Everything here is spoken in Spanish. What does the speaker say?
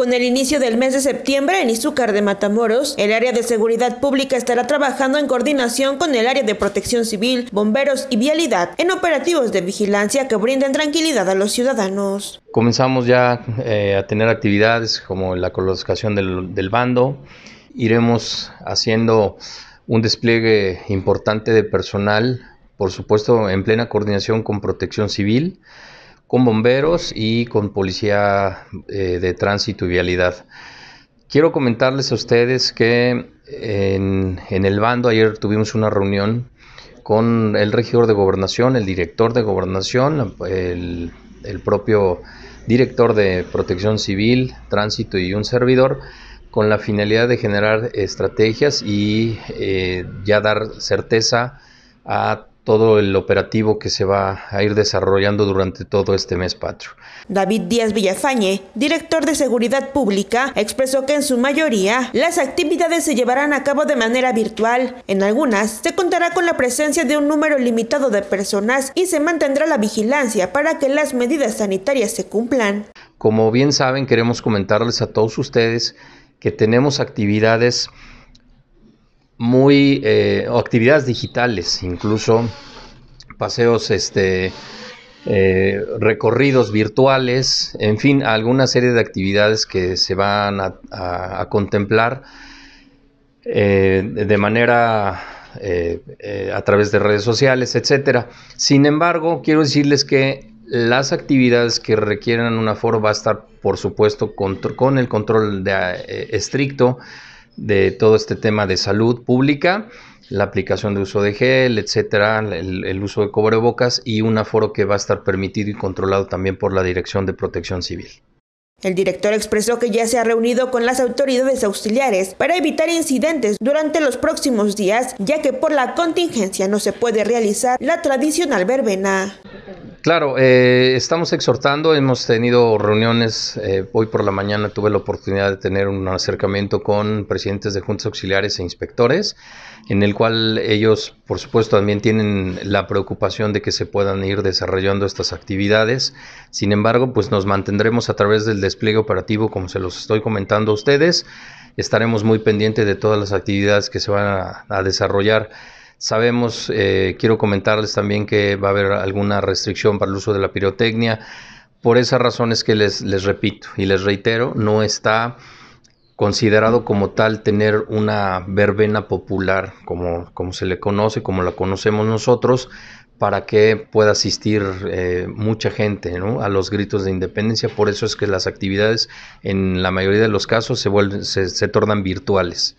Con el inicio del mes de septiembre en Izúcar de Matamoros, el área de seguridad pública estará trabajando en coordinación con el área de protección civil, bomberos y vialidad en operativos de vigilancia que brinden tranquilidad a los ciudadanos. Comenzamos ya eh, a tener actividades como la colocación del bando. Iremos haciendo un despliegue importante de personal, por supuesto en plena coordinación con protección civil con bomberos y con policía eh, de tránsito y vialidad. Quiero comentarles a ustedes que en, el bando ayer tuvimos una reunión con el regidor de gobernación, el director de gobernación, el, propio director de protección civil, tránsito y un servidor con la finalidad de generar estrategias y eh, ya dar certeza a todo el operativo que se va a ir desarrollando durante todo este mes patrio. David Díaz Villafañe, director de Seguridad Pública, expresó que en su mayoría las actividades se llevarán a cabo de manera virtual. En algunas se contará con la presencia de un número limitado de personas y se mantendrá la vigilancia para que las medidas sanitarias se cumplan. Como bien saben, queremos comentarles a todos ustedes que tenemos actividades muy eh, actividades digitales, incluso paseos, este, eh, recorridos virtuales, en fin, alguna serie de actividades que se van a, contemplar eh, de manera a través de redes sociales, etcétera. Sin embargo, quiero decirles que las actividades que requieran un aforo va a estar, por supuesto, con, el control estricto de todo este tema de salud pública, la aplicación de uso de gel, etcétera, el, uso de cobrebocas y un aforo que va a estar permitido y controlado también por la Dirección de Protección Civil. El director expresó que ya se ha reunido con las autoridades auxiliares para evitar incidentes durante los próximos días, ya que por la contingencia no se puede realizar la tradicional verbena. Claro, eh, estamos exhortando, hemos tenido reuniones, eh, hoy por la mañana tuve la oportunidad de tener un acercamiento con presidentes de juntas auxiliares e inspectores, en el cual ellos, por supuesto, también tienen la preocupación de que se puedan ir desarrollando estas actividades. Sin embargo, pues nos mantendremos a través del despliegue operativo, como se los estoy comentando a ustedes, estaremos muy pendientes de todas las actividades que se van a, a desarrollar. Sabemos, eh, quiero comentarles también que va a haber alguna restricción para el uso de la pirotecnia. Por esas razones que les, les repito y les reitero, no está considerado como tal tener una verbena popular, como, como se le conoce, como la conocemos nosotros, para que pueda asistir eh, mucha gente a los gritos de independencia. Por eso es que las actividades en la mayoría de los casos se, se, se tornan virtuales.